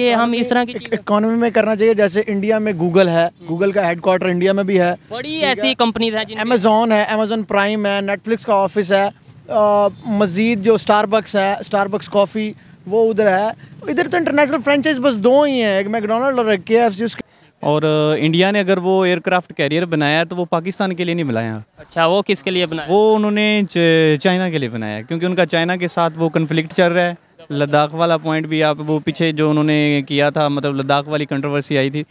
ये हम इस तरह की इकोनॉमी में करना चाहिए जैसे इंडिया में गूगल है गूगल हम्म। का हेडक्वार्टर इंडिया में भी है बड़ी ऐसी कंपनी है अमेजोन है अमेजोन प्राइम है नेटफ्लिक्स का ऑफिस है मजीद जो स्टारबक्स है स्टारबक्स कॉफ़ी वो उधर है इधर तो इंटरनेशनल फ्रेंचाइज बस दो ही हैं एक मैकडोनल्ड और के एफ सी और इंडिया ने अगर वो एयरक्राफ्ट कैरियर बनाया तो वो पाकिस्तान के लिए नहीं बनाया अच्छा वो किसके लिए बनाया वो उन्होंने चाइना के लिए बनाया क्योंकि उनका चाइना के साथ वो कन्फ्लिक्ट चल रहा है लद्दाख वाला पॉइंट भी आप वो पीछे जो उन्होंने किया था मतलब लद्दाख वाली कंट्रोवर्सी आई थी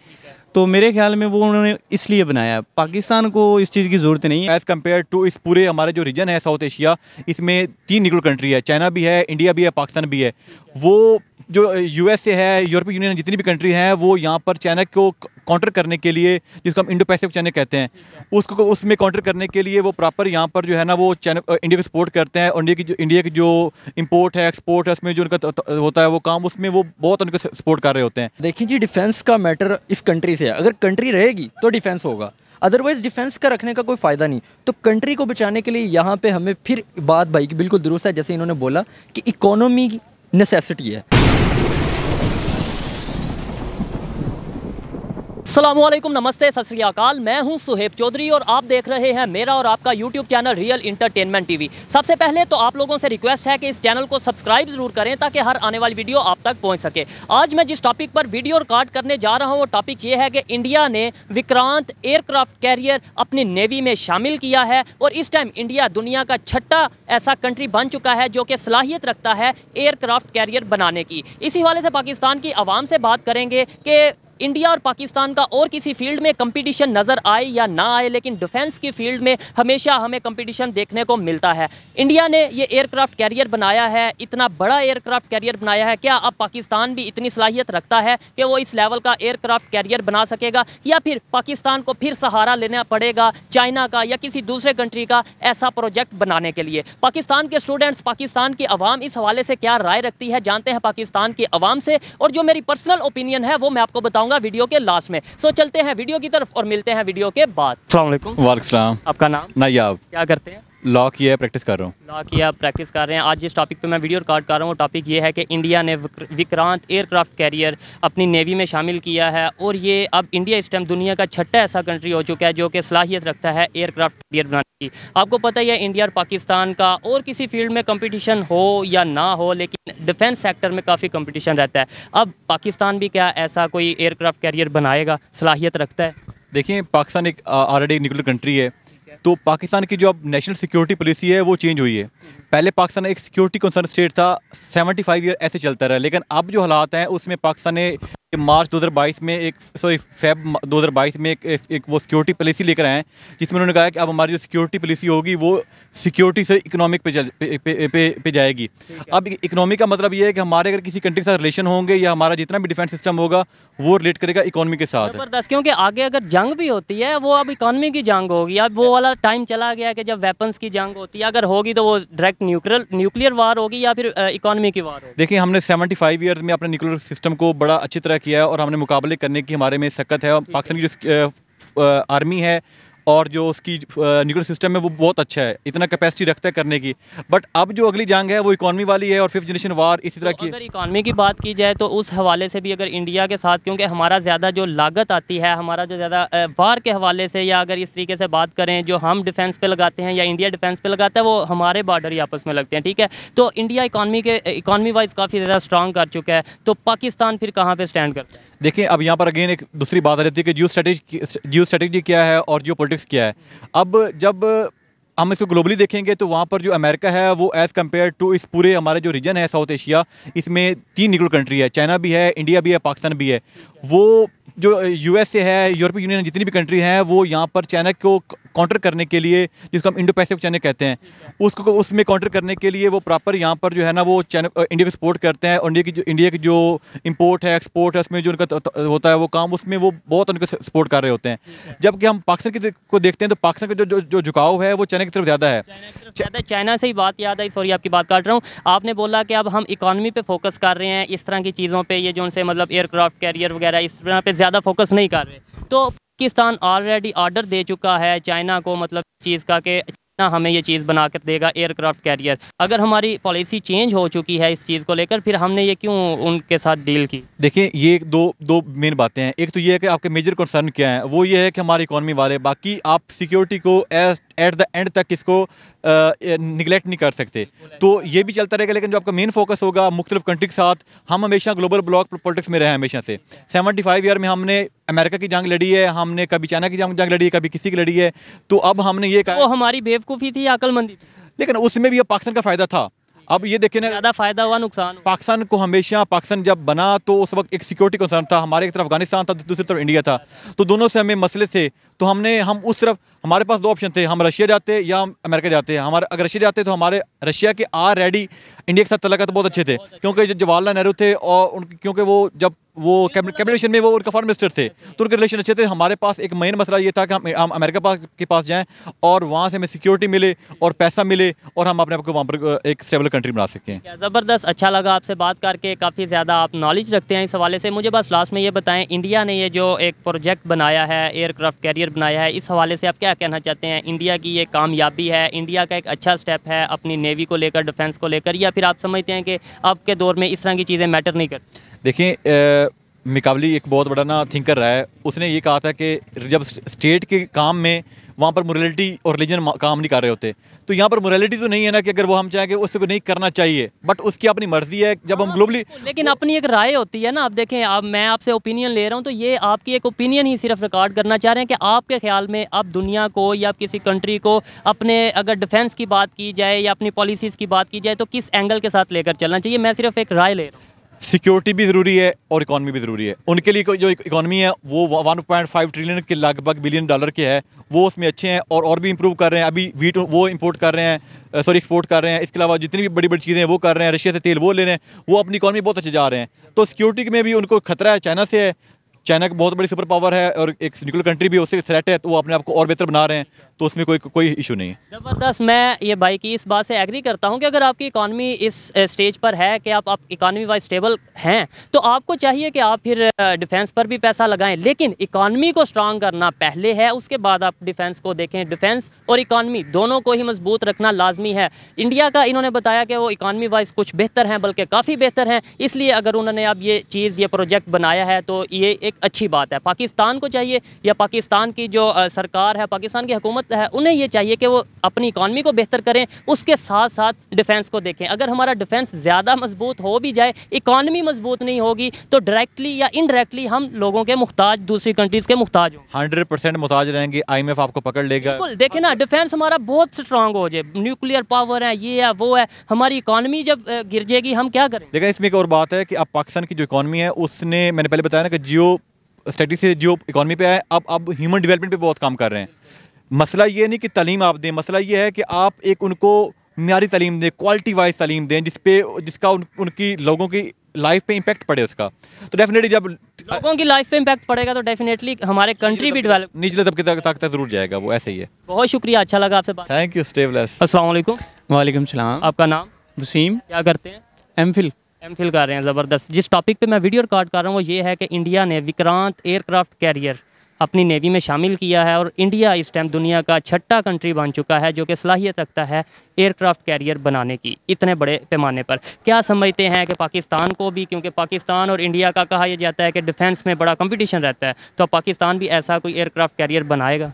तो मेरे ख्याल में वो उन्होंने इसलिए बनाया पाकिस्तान को इस चीज़ की ज़रूरत नहीं है एज़ कम्पेयर टू इस पूरे हमारे जो रीजन है साउथ एशिया इसमें तीन निकल कंट्री है चाइना भी है इंडिया भी है पाकिस्तान भी है वो जो यूएसए है यूरोपीय यूनियन जितनी भी कंट्री हैं वो यहाँ पर चाइना को काउंटर करने के लिए जिसको हम इंडो पैसिफिक चाइना कहते हैं उसको उसमें काउंटर करने के लिए वो प्रॉपर यहाँ पर जो है ना वो चाइना इंडिया को सपोर्ट करते हैं और इंडिया की जो इंडिया की जो इम्पोर्ट है एक्सपोर्ट है उसमें जो उनका होता है वो काम उसमें वो बहुत उनको सपोर्ट कर रहे होते हैं देखिए जी डिफेंस का मैटर इस कंट्री से है अगर कंट्री रहेगी तो डिफेंस होगा अदरवाइज डिफेंस का रखने का कोई फ़ायदा नहीं तो कंट्री को बचाने के लिए यहाँ पे हमें फिर बात भाई की बिल्कुल दुरुस्त है जैसे इन्होंने बोला कि इकोनॉमी नेसेसिटी है सलामकुम नमस्ते सत श्रीकाल मैं हूं सुहेब चौधरी और आप देख रहे हैं मेरा और आपका YouTube channel real entertainment TV सबसे पहले तो आप लोगों से रिक्वेस्ट है कि इस चैनल को सब्सक्राइब जरूर करें ताकि हर आने वाली वीडियो आप तक पहुंच सके आज मैं जिस टॉपिक पर वीडियो रिकॉर्ड करने जा रहा हूं वो टॉपिक ये है कि इंडिया ने विक्रांत एयरक्राफ्ट कैरियर अपनी नेवी में शामिल किया है और इस टाइम इंडिया दुनिया का छठा ऐसा कंट्री बन चुका है जो कि सलाहियत रखता है एयरक्राफ्ट कैरियर बनाने की इसी हवाले से पाकिस्तान की आवाम से बात करेंगे कि इंडिया और पाकिस्तान का और किसी फील्ड में कंपटीशन नज़र आए या ना आए लेकिन डिफेंस की फील्ड में हमेशा हमें कंपटीशन देखने को मिलता है इंडिया ने ये एयरक्राफ्ट कैरियर बनाया है इतना बड़ा एयरक्राफ्ट कैरियर बनाया है क्या अब पाकिस्तान भी इतनी सलाहियत रखता है कि वो इस लेवल का एयरक्राफ्ट कैरियर बना सकेगा या फिर पाकिस्तान को फिर सहारा लेना पड़ेगा चाइना का या किसी दूसरे कंट्री का ऐसा प्रोजेक्ट बनाने के लिए पाकिस्तान के स्टूडेंट्स पाकिस्तान की आवाम इस हवाले से क्या राय रखती है जानते हैं पाकिस्तान की आवाम से और जो मेरी पर्सनल ओपिनियन है वो मैं आपको बताऊँगा दूंगा वीडियो के लास्ट में सो चलते हैं वीडियो की तरफ और मिलते हैं वीडियो के बाद वालेकुम आपका नाम नैयाब क्या करते हैं लॉ किया प्रैक्टिस कर रहा हूँ लॉ किया प्रैक्टिस कर रहे हैं आज जिस टॉपिक पे मैं वीडियो रिकॉर्ड कर रहा हूँ टॉपिक ये है कि इंडिया ने विक्रांत एयरक्राफ्ट कैरियर अपनी नेवी में शामिल किया है और ये अब इंडिया इस टाइम दुनिया का छठा ऐसा कंट्री हो चुका है जो कि सलाहियत रखता है एयरक्राफ्ट कैरियर बनाने की आपको पता ही है इंडिया और पाकिस्तान का और किसी फील्ड में कंपटीशन हो या ना हो लेकिन डिफेंस सेक्टर में काफ़ी कंपटीशन रहता है अब पाकिस्तान भी क्या ऐसा कोई एयरक्राफ्ट कैरियर बनाएगा सलाहियत रखता है देखिए पाकिस्तान एक ऑलरेडी न्यूक्लियर कंट्री है तो पाकिस्तान की जो अब नेशनल सिक्योरिटी पॉलिसी है वो चेंज हुई है पहले पाकिस्तान एक सिक्योरिटी कंसर्न स्टेट था 75 ईयर ऐसे चलता रहा लेकिन अब जो हालात हैं उसमें पाकिस्तान ने कि मार्च 2022 में एक सॉरी फेब 2022 में एक, एक वो सिक्योरिटी पॉलिसी लेकर आए हैं जिसमें उन्होंने कहा कि अब हमारी जो सिक्योरिटी पॉलिसी होगी वो सिक्योरिटी से इकोनॉमिक पे, पे, पे, पे, पे जाएगी अब इकोनॉमी का मतलब ये है कि हमारे अगर किसी कंट्री के साथ रिलेशन होंगे या हमारा जितना भी डिफेंस सिस्टम होगा वो रिलेट करेगा इकोनॉमी के साथ ज़बरदस्त क्योंकि आगे अगर जंग भी होती है वो अब इकोनॉमी की जंग होगी अब वो वाला टाइम चला गया कि जब वेपन्स की जंग होती है अगर होगी तो वो डायरेक्ट न्यूक्ल न्यूक्लियर वार होगी या फिर इकोनॉमी की वार देखिए हमने सेवेंटी फाइव में अपने न्यूक्लियर सिस्टम को बड़ा अच्छी तरह किया है और हमने मुकाबले करने की हमारे में सकत है और पाकिस्तान की जो आर्मी है और जो उसकी न्यूक्लियर सिस्टम है वो बहुत अच्छा है इतना कैपेसिटी रखता है करने की बट अब जो अगली जंग है वो इकॉनमी वाली है और फिफ्थ जनरेशन वार इसी तरह तो की अगर इकॉनमी की बात की जाए तो उस हवाले से भी अगर इंडिया के साथ क्योंकि हमारा ज़्यादा जो लागत आती है हमारा जो ज़्यादा वार के हवाले से या अगर इस तरीके से बात करें जो हम डिफेंस पे लगाते हैं या इंडिया डिफेंस पे लगाता है वो हमारे बॉर्डर ही आपस में लगते हैं ठीक है तो इंडिया इकॉनमी के इकॉनमी वाइज काफ़ी ज़्यादा स्ट्रॉन्ग कर चुका है तो पाकिस्तान फिर कहाँ पर स्टैंड करता है देखिए अब यहाँ पर अगेन एक दूसरी बात आ जाती है कि जियो स्ट्रेटेजी जियो स्ट्रेटेजी क्या है और जियो पॉलिटिक्स किया है अब जब हम इसको ग्लोबली देखेंगे तो वहाँ पर जो अमेरिका है वो एज़ कम्पेयर टू इस पूरे हमारे जो रीजन है साउथ एशिया इसमें तीन निकल कंट्री है चाइना भी है इंडिया भी है पाकिस्तान भी है वो जो यूएसए है यूरोपीय यूनियन जितनी भी कंट्री हैं वो यहाँ पर चाइना को काउंटर करने के लिए जिसको हम इंडो पैसिफिक चैनल कहते हैं उसको उसमें काउंटर करने के लिए वो प्रॉपर यहाँ पर जो है ना वो चैनल इंडिया को सपोर्ट करते हैं और इंडिया की जो इंडिया की जो इम्पोर्ट है एक्सपोर्ट है उसमें जो उनका होता है वो काम उसमें वो बहुत उनको सपोर्ट कर रहे होते हैं जबकि हम पाकिस्तान की को देखते हैं तो पाकिस्तान का जो जो झुकाव है वो चाइना की तरफ ज़्यादा है चाइना से ही बात याद आई सॉरी आपकी बात काट रहा हूँ आपने बोला कि अब हम इकानमी पर फोकस कर रहे हैं इस तरह की चीज़ों पर ये जो उनसे मतलब एयरक्राफ्ट कैरियर वगैरह इस तरह पे ज़्यादा फोकस नहीं कर रहे तो पाकिस्तान ऑलरेडी ऑर्डर दे चुका है चाइना को मतलब चीज़ का कि ना हमें ये चीज़ बना कर देगा एयरक्राफ्ट कैरियर अगर हमारी पॉलिसी चेंज हो चुकी है इस चीज़ को लेकर फिर हमने ये क्यों उनके साथ डील की देखिए ये दो दो मेन बातें हैं एक तो ये है कि आपके मेजर कंसर्न क्या है वो ये है कि हमारी इकोनॉमी वाले बाकी आप सिक्योरिटी को एज एट द एंड तक इसको निगलेक्ट नहीं कर सकते तो ये भी चलता रहेगा लेकिन जो आपका मेन फोकस होगा मुख्तलिफ कंट्री के साथ हम हमेशा ग्लोबल ब्लॉक पॉलिटिक्स में रहे हमेशा से सेवेंटी फाइव ईयर में हमने अमेरिका की जंग लड़ी है हमने कभी चाइना की जंग लड़ी है कभी किसी की लड़ी है तो अब हमने ये कहा हमारी बेवकूफ़ी थी अकलमंदी लेकिन उसमें भी अब पाकिस्तान का फ़ायदा था अब ये ना ज़्यादा फ़ायदा हुआ नुकसान पाकिस्तान को हमेशा पाकिस्तान जब बना तो उस वक्त एक सिक्योरिटी कंसर्न था हमारे एक तरफ अफगानिस्तान था दूसरी तरफ इंडिया था तो दोनों से हमें मसले से तो हमने हम उस तरफ हमारे पास दो ऑप्शन थे हम रशिया जाते या हम अमेरिका जाते हैं हमारे अगर रशिया जाते तो हमारे रशिया के आर रेडी इंडिया के साथ तलाकत तो बहुत अच्छे थे क्योंकि जो जवाहरलाल नेहरू थे और उन क्योंकि वो जब वो कैबिनेशन तो तो में वो उनका फॉरन मिनिस्टर थे अच्छा। तो उनके रिलेशन अच्छे थे हमारे पास एक मेन मसला ये था कि हम, हम अमेरिका पास के पास जाएँ और वहाँ से हमें सिक्योरिटी मिले और पैसा मिले और हम अपने आप को वहाँ पर एक स्टेबल कंट्री बना सकें ज़बरदस्त अच्छा लगा आपसे बात करके काफ़ी ज़्यादा आप नॉलेज रखते हैं इस हवाले से मुझे बस लास्ट में ये बताएं इंडिया ने ये जो एक प्रोजेक्ट बनाया है एयरक्राफ्ट कैरियर करियर बनाया है इस हवाले से आप क्या कहना चाहते हैं इंडिया की ये कामयाबी है इंडिया का एक अच्छा स्टेप है अपनी नेवी को लेकर डिफेंस को लेकर या फिर आप समझते हैं कि अब के दौर में इस तरह की चीज़ें मैटर नहीं कर देखिए मिकावली एक बहुत बड़ा ना थिंकर रहा है उसने ये कहा था कि जब स्टेट के काम में वहाँ पर मोरलिटी और रिलीजन काम नहीं कर रहे होते तो यहाँ पर मोरलिटी तो नहीं है ना कि अगर वो हम चाहें कि उसको नहीं करना चाहिए बट उसकी अपनी मर्जी है जब हम ग्लोबली हाँ, लेकिन अपनी एक राय होती है ना आप देखें आप मैं आपसे ओपिनियन ले रहा हूँ तो ये आपकी एक ओपिनियन ही सिर्फ रिकॉर्ड करना चाह रहे हैं कि आपके ख्याल में आप दुनिया को या किसी कंट्री को अपने अगर डिफेंस की बात की जाए या अपनी पॉलिसीज़ की बात की जाए तो किस एंगल के साथ लेकर चलना चाहिए मैं सिर्फ एक राय ले रहा हूँ सिक्योरिटी भी ज़रूरी है और इकानमी भी ज़रूरी है उनके लिए जो इकानमी है वो 1.5 ट्रिलियन के लगभग बिलियन डॉलर के है वो उसमें अच्छे हैं और और भी इंप्रूव कर रहे हैं अभी वीट वो इंपोर्ट कर रहे हैं सॉरी एक्सपोर्ट कर रहे हैं इसके अलावा जितनी भी बड़ी बड़ी चीज़ें वो कर रहे हैं रशिया से तेल वो ले रहे हैं वो अपनी इकॉनमी बहुत अच्छे जा रहे हैं तो सिक्योरिटी में भी उनको खतरा है चाइना से है चाइना की बहुत बड़ी सुपर पावर है और एक न्यूक्लियर कंट्री भी उससे थ्रेट है तो वो अपने आप को और बेहतर बना रहे हैं तो उसमें कोई कोई इशू नहीं है ज़बरदस्त मैं ये भाई की इस बात से एग्री करता हूँ कि अगर आपकी इकानमी इस स्टेज पर है कि आप, आप इकानमी वाइज स्टेबल हैं तो आपको चाहिए कि आप फिर डिफेंस पर भी पैसा लगाएं लेकिन इकानमी को स्ट्रांग करना पहले है उसके बाद आप डिफेंस को देखें डिफेंस और इकानमी दोनों को ही मजबूत रखना लाजमी है इंडिया का इन्होंने बताया कि वो इकानमी वाइज कुछ बेहतर हैं बल्कि काफ़ी बेहतर हैं इसलिए अगर उन्होंने अब ये चीज़ ये प्रोजेक्ट बनाया है तो ये एक एक अच्छी बात है पाकिस्तान को चाहिए या पाकिस्तान की जो सरकार है पाकिस्तान की हुकूमत है उन्हें ये चाहिए कि वो अपनी इकानमी को बेहतर करें उसके साथ साथ डिफेंस को देखें अगर हमारा डिफेंस ज़्यादा मजबूत हो भी जाए इकानमी मजबूत नहीं होगी तो डायरेक्टली या इनडायरेक्टली हम लोगों के मुख्ताज दूसरी कंट्रीज़ के मुख्ताज हों हंड्रेड परसेंट मुताज रहेंगे आई आपको पकड़ लेगा बिल्कुल देखें ना डिफेंस हमारा बहुत स्ट्रांग हो जाए न्यूक्लियर पावर है ये है वो है हमारी इकानमी जब गिर जाएगी हम क्या करें देखा इसमें एक और बात है कि अब पाकिस्तान की जो इकानमी है उसने मैंने पहले बताया ना कि जियो स्टडी से जो इकोनॉमी पे आए अब अब ह्यूमन डेवलपमेंट पे बहुत काम कर रहे हैं मसला ये नहीं कि तलीम आप दें मसला ये है कि आप एक उनको म्यारी तलीम दें क्वालिटी वाइज तलीम दें जिस पे जिसका उन, उनकी लोगों की लाइफ पे इम्पैक्ट पड़े उसका तो डेफिनेटली जब लोगों की लाइफ पे इम्पैक्ट पड़ेगा तो डेफिनेटली हमारे कंट्री भी डेवलप निचले तबके तक तक जरूर जाएगा वो ऐसे ही है बहुत शुक्रिया अच्छा लगा आपसे थैंक यू स्टे असल वालेकुम सलाम आपका नाम वसीम क्या करते हैं एम एम फिल कर रहे हैं ज़बरदस्त जिस टॉपिक पे मैं वीडियो रिकॉर्ड कर रहा हूँ वो ये है कि इंडिया ने विक्रांत एयरक्राफ्ट कैरियर अपनी नेवी में शामिल किया है और इंडिया इस टाइम दुनिया का छठा कंट्री बन चुका है जो कि सलाहियत रखता है एयरक्राफ्ट कैरियर बनाने की इतने बड़े पैमाने पर क्या समझते हैं कि पाकिस्तान को भी क्योंकि पाकिस्तान और इंडिया का कहा यह जाता है कि डिफेंस में बड़ा कंपटीशन रहता है तो पाकिस्तान भी ऐसा कोई एयरक्राफ्ट कैरियर बनाएगा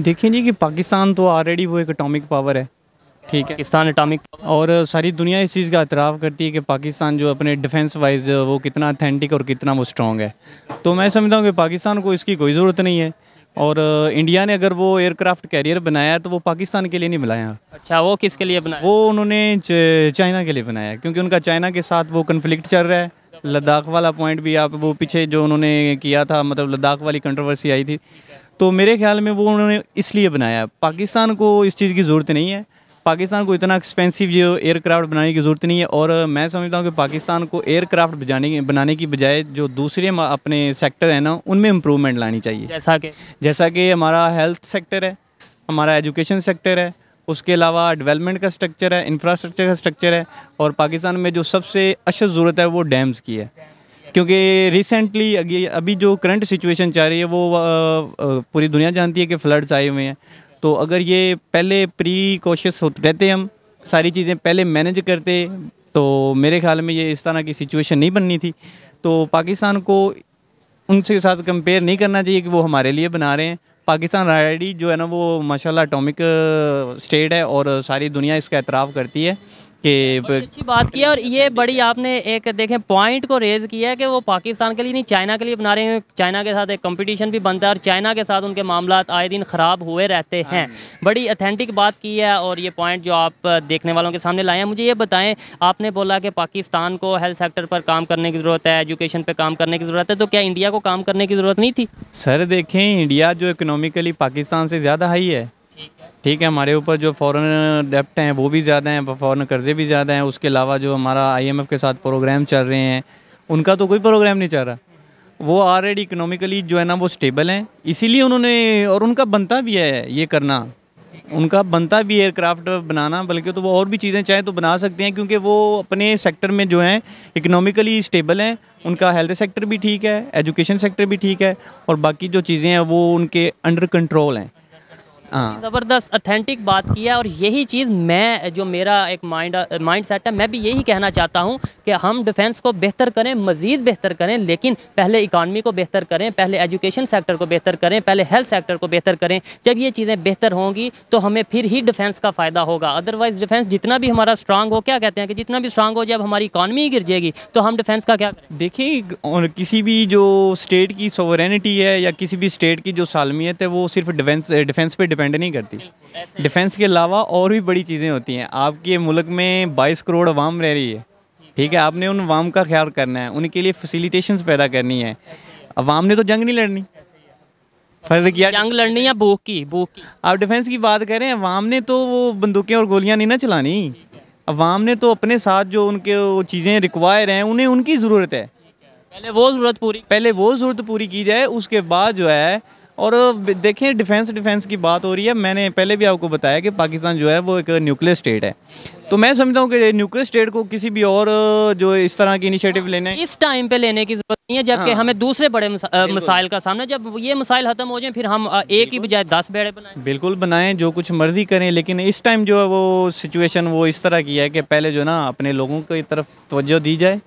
देखिए जी कि पाकिस्तान तो ऑलरेडी वो एक अटोमिक पावर है ठीक है पाकिस्तान एटॉमिक और सारी दुनिया इस चीज़ का अतराफ़ करती है कि पाकिस्तान जो अपने डिफेंस वाइज वो कितना अथेंटिक और कितना वो स्ट्रॉन्ग है तो मैं समझता हूँ कि पाकिस्तान को इसकी कोई ज़रूरत नहीं है और इंडिया ने अगर वो एयरक्राफ्ट कैरियर बनाया तो वो पाकिस्तान के लिए नहीं बनाया अच्छा वो किसके लिए बनाया वो उन्होंने चाइना के लिए बनाया क्योंकि उनका चाइना के साथ वो कन्फ्लिक्ट चल रहा है लद्दाख वाला पॉइंट भी आप वो पीछे जो उन्होंने किया था मतलब लद्दाख वाली कंट्रोवर्सी आई थी तो मेरे ख्याल में वो उन्होंने इसलिए बनाया पाकिस्तान को इस चीज़ की ज़रूरत नहीं है पाकिस्तान को इतना एक्सपेंसिव जो एयरक्राफ्ट बनाने की ज़रूरत नहीं है और मैं समझता हूँ कि पाकिस्तान को एयरक्राफ्ट बजाने बनाने की बजाय जो दूसरे अपने सेक्टर हैं ना उनमें इम्प्रूवमेंट लानी चाहिए जैसा कि जैसा कि हमारा हेल्थ सेक्टर है हमारा एजुकेशन सेक्टर है उसके अलावा डेवलपमेंट का स्ट्रक्चर है इंफ्रास्ट्रक्चर का स्ट्रक्चर है और पाकिस्तान में जो सबसे अशद ज़रूरत है वो डैम्स की है क्योंकि रिसेंटली अभी जो करंट सिचुएशन चल रही है वो पूरी दुनिया जानती है कि फ्लड्स आए हुए हैं तो अगर ये पहले प्री कोशिश हो रहते हम सारी चीज़ें पहले मैनेज करते तो मेरे ख्याल में ये इस तरह की सिचुएशन नहीं बननी थी तो पाकिस्तान को उनके साथ कंपेयर नहीं करना चाहिए कि वो हमारे लिए बना रहे हैं पाकिस्तान ऑलरेडी जो है ना वो माशाल्लाह अटोमिक स्टेट है और सारी दुनिया इसका एतराफ़ करती है कि अच्छी बात की है और ये बड़ी आपने एक देखें पॉइंट को रेज़ किया है कि वो पाकिस्तान के लिए नहीं चाइना के लिए बना रहे हैं चाइना के साथ एक कंपटीशन भी बनता है और चाइना के साथ उनके मामला आए दिन ख़राब हुए रहते हाँ हैं बड़ी अथेंटिक बात की है और ये पॉइंट जो आप देखने वालों के सामने लाए हैं मुझे ये बताएं आपने बोला कि पाकिस्तान को हेल्थ सेक्टर पर काम करने की ज़रूरत है एजुकेशन पर काम करने की ज़रूरत है तो क्या इंडिया को काम करने की ज़रूरत नहीं थी सर देखें इंडिया जो इकोनॉमिकली पाकिस्तान से ज़्यादा हाई है ठीक है हमारे ऊपर जो फॉरेन डेप्ट हैं वो भी ज़्यादा हैं फॉरेन कर्जे भी ज़्यादा हैं उसके अलावा जो हमारा आईएमएफ के साथ प्रोग्राम चल रहे हैं उनका तो कोई प्रोग्राम नहीं चल रहा वो ऑलरेडी इकोनॉमिकली जो है ना वो स्टेबल हैं इसीलिए उन्होंने और उनका बनता भी है ये करना उनका बनता भी एयरक्राफ्ट बनाना बल्कि तो वो और भी चीज़ें चाहें तो बना सकते हैं क्योंकि वो अपने सेक्टर में जो हैं इकोनॉमिकली स्टेबल हैं उनका हेल्थ सेक्टर भी ठीक है एजुकेशन सेक्टर भी ठीक है और बाकी जो चीज़ें हैं वो उनके अंडर कंट्रोल हैं हाँ। ज़बरदस्त अथेंटिक बात की है और यही चीज़ मैं जो मेरा एक माइंड माइंड सेट है मैं भी यही कहना चाहता हूँ कि हम डिफेंस को बेहतर करें मज़ीद बेहतर करें लेकिन पहले इकानमी को बेहतर करें पहले एजुकेशन सेक्टर को बेहतर करें पहले हेल्थ सेक्टर को बेहतर करें जब ये चीज़ें बेहतर होंगी तो हमें फिर ही डिफेंस का फ़ायदा होगा अदरवाइज़ डिफेंस जितना भी हमारा स्ट्रांग हो क्या कहते हैं कि जितना भी स्ट्रांग हो जब हमारी इकानमी ही गिर जाएगी तो हम डिफेंस का क्या देखिए किसी भी जो स्टेट की सोवरेनिटी है या किसी भी स्टेट की जो सालमियत है वो सिर्फ डिफेंस डिफेंस पर डिपेंड नहीं करती डिफेंस के अलावा और भी बड़ी चीज़ें होती हैं आपके मुल्क में बाईस करोड़ अवाम रह रही है ठीक है आपने उन अवाम का ख्याल करना है उनके लिए फैसिलिटेशंस पैदा करनी है अवाम ने तो जंग नहीं लड़नी फर्ज किया जंग लड़नी है भूख की भूख की आप डिफेंस की बात करें अवाम ने तो वो बंदूकें और गोलियां नहीं ना चलानी अवाम ने तो अपने साथ जो उनके चीज़ें रिक्वायर हैं उन्हें उनकी ज़रूरत है पहले वो ज़रूरत पूरी पहले वो ज़रूरत पूरी की जाए उसके बाद जो है और देखें डिफेंस डिफेंस की बात हो रही है मैंने पहले भी आपको बताया कि पाकिस्तान जो है वो एक न्यूक्लियर स्टेट है तो मैं समझता हूँ कि न्यूक्लियर स्टेट को किसी भी और जो इस तरह की इनिशिएटिव लेने इस टाइम पे लेने की जरूरत नहीं है जबकि हाँ। हमें दूसरे बड़े मसाइल का सामना जब ये मसाइल खत्म हो जाए फिर हम एक ही बजाय दस बेड़े बनाए बिल्कुल बनाएं जो कुछ मर्जी करें लेकिन इस टाइम जो है वो सिचुएशन वो इस तरह की है कि पहले जो ना अपने लोगों की तरफ तोज्जो दी जाए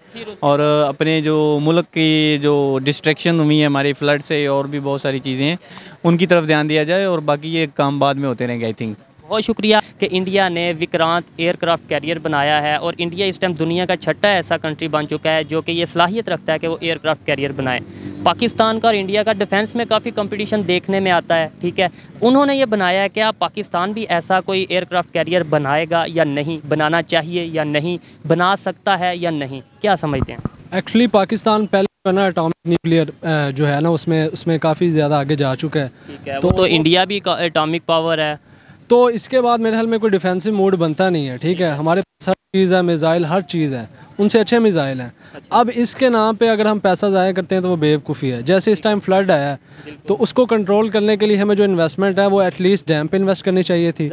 और अपने जो मुल्क की जो डिस्ट्रेक्शन हुई है हमारी फ्लड से और भी बहुत सारी चीज़ें हैं उनकी तरफ ध्यान दिया जाए और बाकी ये काम बाद में होते रहेंगे आई थिंक बहुत शुक्रिया कि इंडिया ने विक्रांत एयरक्राफ्ट कैरियर बनाया है और इंडिया इस टाइम दुनिया का छठा ऐसा कंट्री बन चुका है जो कि ये सलाहियत रखता है कि वो एयरक्राफ्ट कैरियर बनाए पाकिस्तान का और इंडिया का डिफेंस में काफ़ी कंपटीशन देखने में आता है ठीक है उन्होंने ये बनाया है कि आप पाकिस्तान भी ऐसा कोई एयरक्राफ्ट कैरियर बनाएगा या नहीं बनाना चाहिए या नहीं बना सकता है या नहीं क्या समझते हैं एक्चुअली पाकिस्तान पहले जो है ना अटोमिक न्यूक्लियर जो है ना उसमें उसमें काफ़ी ज़्यादा आगे जा चुका है, है तो, तो इंडिया भी अटामिक पावर है तो इसके बाद मेरे ख्याल में कोई डिफेंसिव मोड बनता नहीं है ठीक है हमारे पास हर चीज़ है मिज़ाइल हर चीज़ है उनसे अच्छे मिज़ाइल हैं अच्छा। अब इसके नाम पे अगर हम पैसा ज़ाया करते हैं तो वो बेवकूफ़ी है जैसे इस टाइम फ्लड आया है तो उसको कंट्रोल करने के लिए हमें जो इन्वेस्टमेंट है वो एटलीस्ट डैम पे इन्वेस्ट करनी चाहिए थी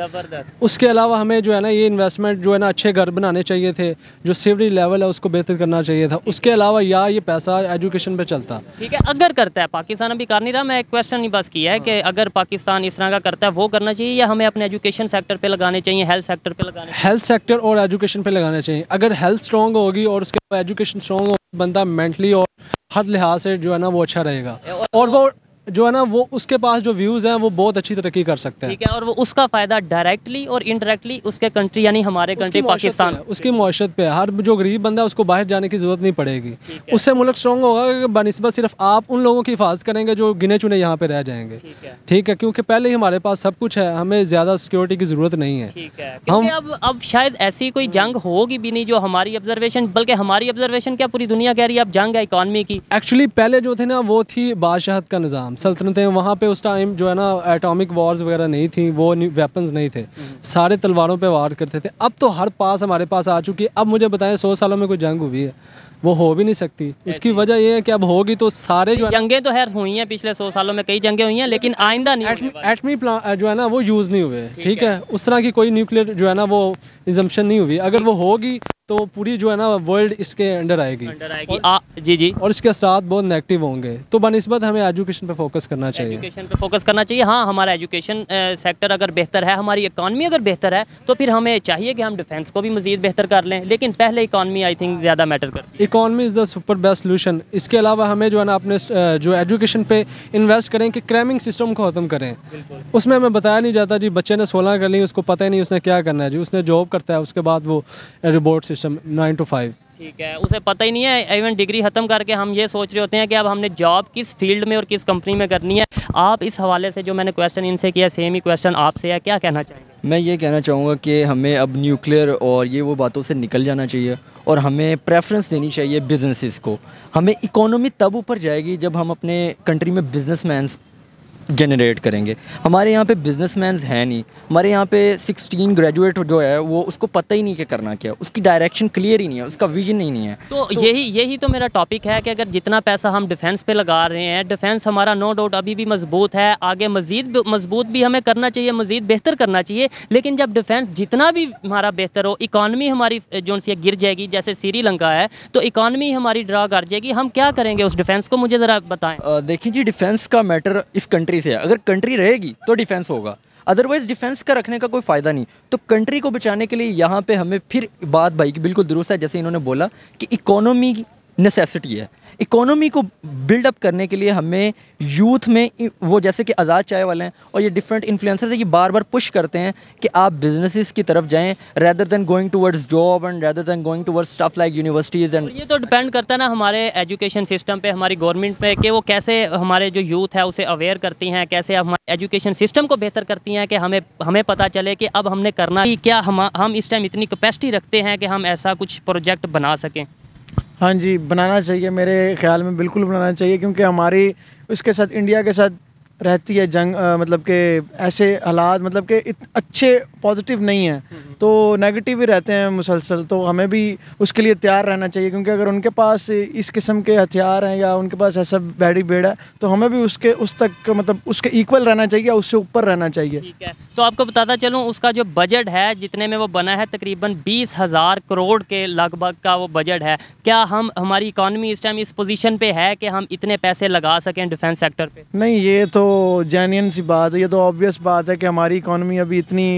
उसके अलावा हमें जो है ना ये इन्वेस्टमेंट जो है ना अच्छे घर बनाने चाहिए थे जो सीवरेज लेवल है उसको बेहतर करना चाहिए था उसके अलावा या ये पैसा एजुकेशन पर चलता ठीक है अगर करता है पाकिस्तान अभी कर नहीं रहा मैं एक क्वेश्चन ही बस किया है कि हाँ। अगर पाकिस्तान इस तरह का करता है वो करना चाहिए या हमें अपने एजुकेशन सेक्टर पर लगाने चाहिए हेल्थ सेक्टर पर लगाने हेल्थ सेक्टर और एजुकेशन पर लगाना चाहिए अगर हेल्थ स्ट्रॉन्ग होगी होगी और उसके एजुकेशन स्ट्रॉन्ग बंदा मेंटली और हर लिहाज से जो है ना वो अच्छा रहेगा और वो जो है ना वो उसके पास जो व्यूज़ हैं वो बहुत अच्छी तरक्की कर सकते हैं ठीक है और वो उसका फ़ायदा डायरेक्टली और इनडायरेक्टली उसके कंट्री यानी हमारे कंट्री पाकिस्तान उसकी मुआशत पे हर जो गरीब बंदा है उसको बाहर जाने की ज़रूरत नहीं पड़ेगी उससे मुल्क स्ट्रॉन्ग होगा बनस्बत सिर्फ आप उन लोगों की हिफाजत करेंगे जो गिने चुने यहाँ पे रह जाएंगे ठीक है क्योंकि पहले ही हमारे पास सब कुछ है हमें ज़्यादा सिक्योरिटी की ज़रूरत नहीं है हम अब अब शायद ऐसी कोई जंग होगी भी नहीं जो हमारी ऑब्जर्वेशन बल्कि हमारी ऑब्जर्वेशन क्या पूरी दुनिया कह रही है अब जंग है इकॉनमी की एक्चुअली पहले जो थे ना वो थी बादशाह का निज़ाम सल्तनतें वहाँ पे उस टाइम जो है ना एटॉमिक वॉर्स वगैरह नहीं थी वो वेपन्स नहीं थे सारे तलवारों पे वार करते थे अब तो हर पास हमारे पास आ चुकी है अब मुझे बताएं सौ सालों में कोई जंग हुई है वो हो भी नहीं सकती उसकी वजह यह है कि अब होगी तो सारे जो जंगे तो खैर हुई हैं पिछले सौ सालों में कई जंगे हुई हैं लेकिन आइंदा नहीं एटमी प्लान जो है ना वो यूज़ नहीं हुए ठीक है उस तरह की कोई न्यूक्लियर जो है ना वो इजम्पन नहीं हुई अगर वो होगी तो पूरी जो है ना वर्ल्ड इसके अंडर आएगी अंडर आएगी आ, जी जी और इसके असरा बहुत नेगेटिव होंगे तो बनस्बत हमें एजुकेशन पे फोकस करना चाहिए एजुकेशन पे फोकस करना चाहिए हाँ हमारा एजुकेशन सेक्टर अगर बेहतर है हमारी इकानमी अगर बेहतर है तो फिर हमें चाहिए कि हम डिफेंस को भी मजीद बेहतर कर लें लेकिन पहले इकानमी आई थिंक ज़्यादा मैटर कर economy is the super best solution इसके अलावा हमें जो है ना अपने जो एजुकेशन पे इन्वेस्ट करें कि क्रैमिंग सिस्टम को ख़त्म करें उसमें हमें बताया नहीं जाता जी बच्चे ने सोलह कर ली उसको पता ही नहीं उसने क्या करना है जी उसने जॉब करता है उसके बाद वो reboot system nine two five ठीक है उसे पता ही नहीं है इवन डिग्री ख़त्म करके हम ये सोच रहे होते हैं कि अब हमने जॉब किस फील्ड में और किस कंपनी में करनी है आप इस हवाले से जो मैंने क्वेश्चन इनसे किया सेम ही क्वेश्चन आपसे है क्या कहना चाहेंगे मैं ये कहना चाहूँगा कि हमें अब न्यूक्लियर और ये वो बातों से निकल जाना चाहिए और हमें प्रेफरेंस देनी चाहिए बिजनेसिस को हमें इकोनॉमी तब ऊपर जाएगी जब हम अपने कंट्री में बिजनेस जनरेट करेंगे हमारे यहाँ पे मैं हैं नहीं हमारे यहाँ पे 16 ग्रेजुएट जो है वो उसको पता ही नहीं कि करना क्या उसकी डायरेक्शन क्लियर ही नहीं है उसका विजन ही नहीं है तो, तो यही यही तो मेरा टॉपिक है कि अगर जितना पैसा हम डिफेंस पे लगा रहे हैं डिफेंस हमारा नो डाउट अभी भी मजबूत है आगे मजीद मजबूत भी हमें करना चाहिए मजीद बेहतर करना चाहिए लेकिन जब डिफेंस जितना भी हमारा बेहतर हो इकानमी हमारी जो गिर जाएगी जैसे श्रीलंका है तो इकानमी हमारी ड्रा कर जाएगी हम क्या करेंगे उस डिफेंस को मुझे ज़रा बताएं देखिए जी डिफेंस का मैटर इस कंट्री कंट्री से है अगर कंट्री रहेगी तो डिफेंस होगा अदरवाइज़ डिफेंस का रखने का कोई फ़ायदा नहीं तो कंट्री को बचाने के लिए यहाँ पे हमें फिर बात भाई की बिल्कुल दुरुस्त है जैसे इन्होंने बोला कि इकोनॉमी नेसेसिटी है इकोनॉमी को बिल्डअप करने के लिए हमें यूथ में वो जैसे कि आज़ाद चाय वाले हैं और ये डिफरेंट इन्फ्लुएंसर्स हैं ये बार बार पुश करते हैं कि आप बिजनेसेस की तरफ जाएं rather than going towards job and rather than going towards stuff like universities and ये तो डिपेंड करता है ना हमारे एजुकेशन सिस्टम पर हमारी गवर्नमेंट पर कि वो कैसे हमारे जो यूथ है उसे अवेयर करती हैं कैसे हमारे एजुकेशन सिस्टम को बेहतर करती हैं कि हमें हमें पता चले कि अब हमने करना कि क्या हम हम इस टाइम इतनी कैपेसिटी रखते हैं कि हम ऐसा कुछ प्रोजेक्ट बना सकें हाँ जी बनाना चाहिए मेरे ख्याल में बिल्कुल बनाना चाहिए क्योंकि हमारी उसके साथ इंडिया के साथ रहती है जंग आ, मतलब के ऐसे हालात मतलब के इत, अच्छे पॉजिटिव नहीं है हम्म। तो नेगेटिव ही रहते हैं मुसलसल तो हमें भी उसके लिए तैयार रहना चाहिए क्योंकि अगर उनके पास इस किस्म के हथियार हैं या उनके पास ऐसा बैडी बेड़ है तो हमें भी उसके उस तक मतलब उसके इक्वल रहना चाहिए या उससे ऊपर रहना चाहिए ठीक है तो आपको बताता चलूँ उसका जो बजट है जितने में वो बना है तकरीबन बीस हज़ार करोड़ के लगभग का वो बजट है क्या हम हमारी इकानमी इस टाइम इस पोजिशन पर है कि हम इतने पैसे लगा सकें डिफेंस सेक्टर पर नहीं ये तो जैनियन सी बात है ये तो ऑब्वियस बात है कि हमारी इकॉनमी अभी इतनी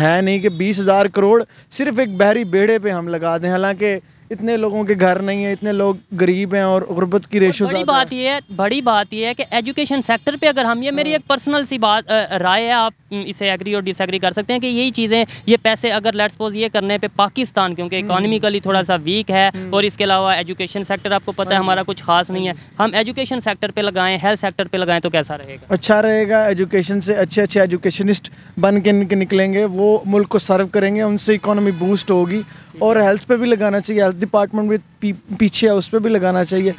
है नहीं कि बीस हज़ार करोड़ सिर्फ एक बहरी बेड़े पे हम लगा दें हालांकि इतने लोगों के घर नहीं है इतने लोग गरीब हैं और गुर्बत की रेशो बड़ी बात ये है बड़ी बात ये है कि एजुकेशन सेक्टर पे अगर हम ये मेरी एक पर्सनल सी बात राय है आप इसे एग्री और डिसएग्री कर सकते हैं कि यही चीज़ें ये पैसे अगर लेट्स सपोज ये करने पे पाकिस्तान क्योंकि इकोनॉमिकली हम्म। थोड़ा सा वीक है हम्म। और इसके अलावा एजुकेशन सेक्टर आपको पता है हाँ हमारा कुछ खास नहीं है हम एजुकेशन सेक्टर पर लगाएं हेल्थ सेक्टर पर लगाएं तो कैसा रहेगा अच्छा रहेगा एजुकेशन से अच्छे अच्छे एजुकेशनिस्ट बन के निकलेंगे वो मुल्क को सर्व करेंगे उनसे इकोनॉमी बूस्ट होगी और हेल्थ पे भी लगाना चाहिए हेल्थ डिपार्टमेंट भी पीछे है उस पर भी लगाना चाहिए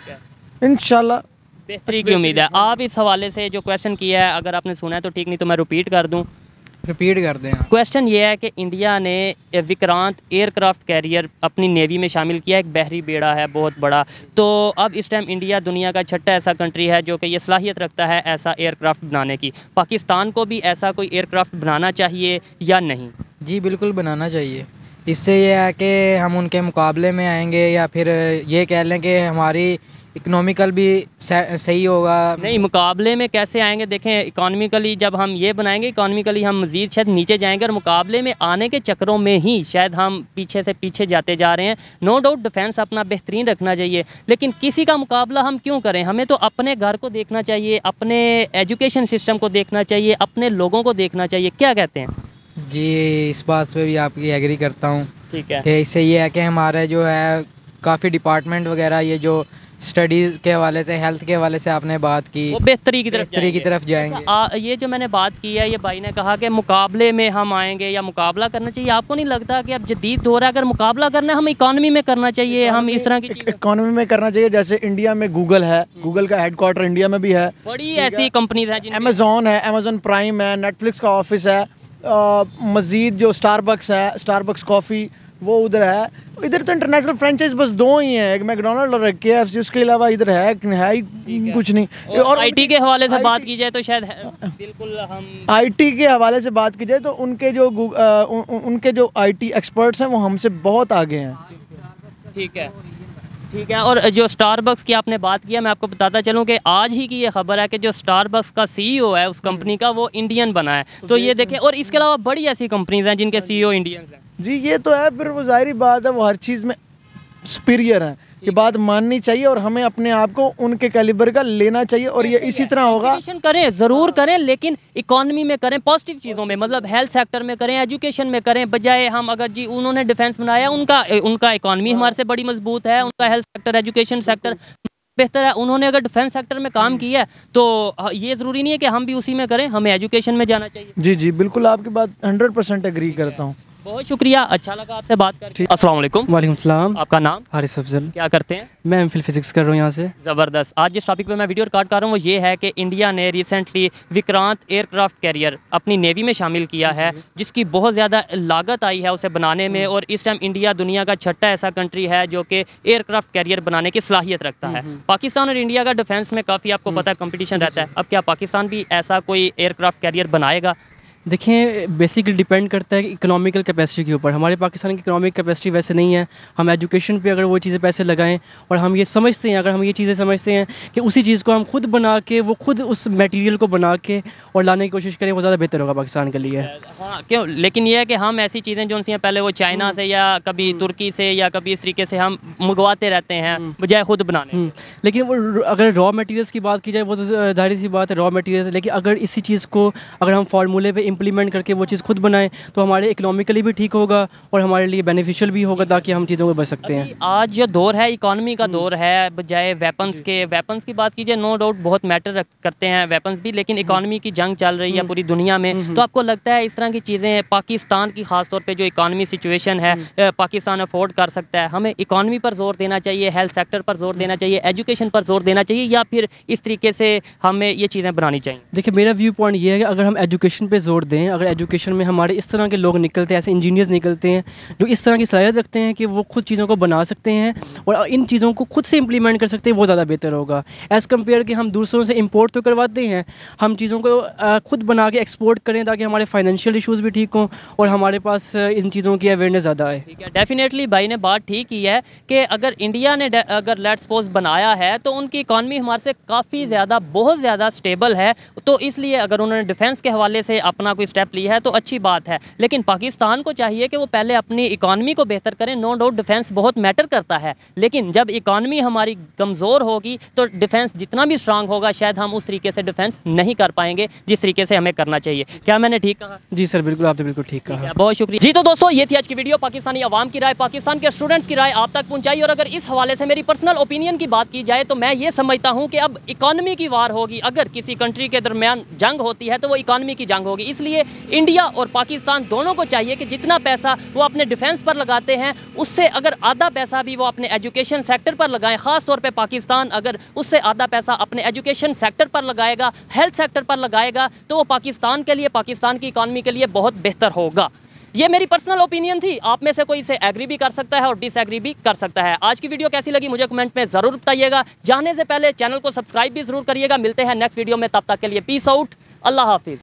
इन बेहतरी की उम्मीद है आप इस हवाले से जो क्वेश्चन किया है अगर आपने सुना है तो ठीक नहीं तो मैं रिपीट कर दूँ रिपीट कर दें क्वेश्चन हाँ। ये है कि इंडिया ने विक्रांत एयरक्राफ्ट कैरियर अपनी नेवी में शामिल किया एक बहरी बेड़ा है बहुत बड़ा तो अब इस टाइम इंडिया दुनिया का छठा ऐसा कंट्री है जो कि ये सलाहियत रखता है ऐसा एयरक्राफ्ट बनाने की पाकिस्तान को भी ऐसा कोई एयरक्राफ्ट बनाना चाहिए या नहीं जी बिल्कुल बनाना चाहिए इससे यह है कि हम उनके मुकाबले में आएंगे या फिर ये कह लें कि हमारी इकनॉमिकल भी सही होगा नहीं मुकाबले में कैसे आएंगे देखें इकॉनमिकली जब हम ये बनाएंगे इकोनॉमिकली हम मज़ीद शायद नीचे जाएंगे और मुकाबले में आने के चक्करों में ही शायद हम पीछे से पीछे जाते जा रहे हैं नो डाउट डिफेंस अपना बेहतरीन रखना चाहिए लेकिन किसी का मुकाबला हम क्यों करें हमें तो अपने घर को देखना चाहिए अपने एजुकेशन सिस्टम को देखना चाहिए अपने लोगों को देखना चाहिए क्या कहते हैं जी इस बात पे भी आपकी एग्री करता हूँ ठीक है इससे ये है कि हमारे जो है काफ़ी डिपार्टमेंट वगैरह ये जो स्टडीज़ के हवाले से हेल्थ के हवाले से आपने बात की वो बेहतरी की तरफ बेहतरी की तरफ जाएंगे अच्छा, आ, ये जो मैंने बात की है ये भाई ने कहा कि मुकाबले में हम आएंगे या मुकाबला करना चाहिए आपको नहीं लगता कि अब जदीद दौर है अगर मुकाबला करना है हम इकानमी में करना चाहिए हम इस तरह की इकानमी में करना चाहिए जैसे इंडिया में गूगल है गूगल हम्म। का हेड क्वार्टर इंडिया में भी है बड़ी ऐसी कंपनी है अमेजोन है अमेजोन प्राइम है नेटफ्लिक्स का ऑफिस है मज़ीद जो स्टारबक्स है स्टारबक्स कॉफ़ी वो उधर है इधर तो इंटरनेशनल फ्रेंचाइज बस दो ही हैं एक मैकडोनल्ड और के एफ उसके अलावा इधर है है ही कुछ नहीं और आईटी के हवाले से बात की जाए तो शायद बिल्कुल हम आईटी के हवाले से बात की जाए तो उनके जो आ, उ, उ, उनके जो आईटी एक्सपर्ट्स हैं वो हमसे बहुत आगे हैं ठीक है ठीक है और जो स्टारबक्स की आपने बात किया मैं आपको बताता चलूँ कि आज ही की ये खबर है कि जो स्टारबक्स का सीईओ e है उस कंपनी का वो इंडियन बना है तो ये देखें और इसके अलावा बड़ी ऐसी कंपनीज हैं जिनके सीईओ हाँ इंडियन e हैं जी ये तो है फिर वो जाहिर बात है वो हर चीज़ में सुपीरियर हैं ये बात माननी चाहिए और हमें अपने आप को उनके कैलिबर का लेना चाहिए और ये इसी तरह होगा करें ज़रूर हाँ। करें लेकिन इकोनॉमी में करें पॉजिटिव चीज़ों में मतलब हेल्थ सेक्टर में करें एजुकेशन में करें बजाय हम अगर जी उन्होंने डिफेंस बनाया उनका उनका इकोनॉमी हाँ। हमारे से बड़ी मजबूत है उनका हेल्थ सेक्टर एजुकेशन सेक्टर बेहतर है उन्होंने अगर डिफेंस सेक्टर में काम हाँ। किया है तो ये ज़रूरी नहीं है कि हम भी उसी में करें हमें एजुकेशन में जाना चाहिए जी जी बिल्कुल आपकी बात हंड्रेड परसेंट एग्री करता हूँ बहुत शुक्रिया अच्छा लगा आपसे बात करके अस्सलाम वालेकुम वालेकुम सलाम आपका नाम हारिस अफजल क्या करते हैं मैं एम फिजिक्स कर रहा हूँ यहाँ से ज़बरदस्त आज जिस टॉपिक पे मैं वीडियो रिकॉर्ड कर रहा हूँ वो ये है कि इंडिया ने रिसेंटली विक्रांत एयरक्राफ्ट कैरियर अपनी नेवी में शामिल किया है जिसकी बहुत ज़्यादा लागत आई है उसे बनाने में हम्म। और इस टाइम इंडिया दुनिया का छठा ऐसा कंट्री है जो कि एयरक्राफ्ट कैरियर बनाने की सलाहियत रखता है हम्म। पाकिस्तान और इंडिया का डिफेंस में काफ़ी आपको हम्म। पता है कंपटीशन रहता है अब क्या पाकिस्तान भी ऐसा कोई एयरक्राफ्ट कैरियर बनाएगा देखिए बेसिकली डिपेंड करता है इकोनॉमिकल कैपेसिटी के ऊपर हमारे पाकिस्तान की इकोनॉमिक कैपेसिटी वैसे नहीं है हम एजुकेशन पे अगर वो चीज़ें पैसे लगाएं और हम ये समझते हैं अगर हम ये चीज़ें समझते हैं कि उसी चीज़ को हम खुद बना के वो खुद उस मटेरियल को बना के और लाने की कोशिश करें वो ज़्यादा बेहतर होगा पाकिस्तान के लिए हाँ क्यों लेकिन यह है कि हम ऐसी चीज़ें जो सी पहले वो चाइना हम्म। से या कभी हम्म। तुर्की से या कभी इस तरीके से हम मंगवाते रहते हैं हम्म। बजाय खुद बनाने लेकिन वो अगर रॉ मटीरियल्स की बात की जाए वो तो जाहिर सी बात है रॉ मटीरियल लेकिन अगर इसी चीज़ को अगर हम फार्मूले पर इम्प्लीमेंट करके वो चीज़ खुद बनाएं तो हमारे इकोनॉमिकली भी ठीक होगा और हमारे लिए बेनिफिशियल भी होगा ताकि हम चीज़ों को बच सकते हैं आज जो दौर है इकानमी का हम्म। दौर है बजाय वेपन्स के वेपन्स की बात कीजिए नो डाउट बहुत मैटर करते हैं वेपन्स भी लेकिन इकानमी हम्म। की जंग चल रही है हम्म। पूरी दुनिया में तो आपको लगता है इस तरह की चीज़ें पाकिस्तान की खासतौर पर जो इकानमी सिचुएशन है पाकिस्तान अफोर्ड कर सकता है हमें इकानमी पर जोर देना चाहिए हेल्थ सेक्टर पर जोर देना चाहिए एजुकेशन पर जोर देना चाहिए या फिर इस तरीके से हमें ये चीज़ें बनानी चाहिए देखिए मेरा व्यू पॉइंट ये है कि अगर हम एजुकेशन पर जोर सपोर्ट दें अगर एजुकेशन में हमारे इस तरह के लोग निकलते हैं ऐसे इंजीनियर्स निकलते हैं जो इस तरह की सलाहियत रखते हैं कि वो खुद चीज़ों को बना सकते हैं और इन चीज़ों को खुद से इम्प्लीमेंट कर सकते हैं वो ज़्यादा बेहतर होगा एज़ कम्पेयर कि हम दूसरों से इम्पोर्ट तो करवाते हैं हम चीज़ों को खुद बना के एक्सपोर्ट करें ताकि हमारे फाइनेंशियल इशूज़ भी ठीक हों और हमारे पास इन चीज़ों की अवेयरनेस ज़्यादा आए ठीक है डेफिनेटली भाई ने बात ठीक की है कि अगर इंडिया ने अगर लेट्स पोज बनाया है तो उनकी इकानमी हमारे से काफ़ी ज़्यादा बहुत ज़्यादा स्टेबल है तो इसलिए अगर उन्होंने डिफेंस के हवाले से अपना अपना कोई स्टेप लिया है तो अच्छी बात है लेकिन पाकिस्तान को चाहिए कि वो पहले अपनी इकानमी को बेहतर करें नो डाउट डिफेंस बहुत मैटर करता है लेकिन जब इकानमी हमारी कमज़ोर होगी तो डिफेंस जितना भी स्ट्रांग होगा शायद हम उस तरीके से डिफेंस नहीं कर पाएंगे जिस तरीके से हमें करना चाहिए क्या मैंने ठीक कहा जी सर बिल्कुल आपने बिल्कुल ठीक कहा बहुत शुक्रिया जी तो दोस्तों ये थी आज की वीडियो पाकिस्तानी आवाम की राय पाकिस्तान के स्टूडेंट्स की राय आप तक पहुंचाई और अगर इस हवाले से मेरी पर्सनल ओपिनियन की बात की जाए तो मैं ये समझता हूँ कि अब इकानमी की वार होगी अगर किसी कंट्री के दरमियान जंग होती है तो वो इकानमी की जंग होगी इस इसलिए इंडिया और पाकिस्तान दोनों को चाहिए कि जितना पैसा वो अपने डिफेंस पर लगाते हैं उससे अगर आधा पैसा भी वो अपने एजुकेशन सेक्टर पर लगाएं ख़ास तौर पे पाकिस्तान अगर उससे आधा पैसा अपने एजुकेशन सेक्टर पर लगाएगा हेल्थ सेक्टर पर लगाएगा तो वो पाकिस्तान के लिए पाकिस्तान की इकानमी के लिए बहुत बेहतर होगा ये मेरी पर्सनल ओपिनियन थी आप में से कोई इसे एग्री भी कर सकता है और डिसएग्री भी कर सकता है आज की वीडियो कैसी लगी मुझे कमेंट में ज़रूर बताइएगा जाने से पहले चैनल को सब्सक्राइब भी ज़रूर करिएगा मिलते हैं नेक्स्ट वीडियो में तब तक के लिए पीस आउट अल्लाह हाफिज़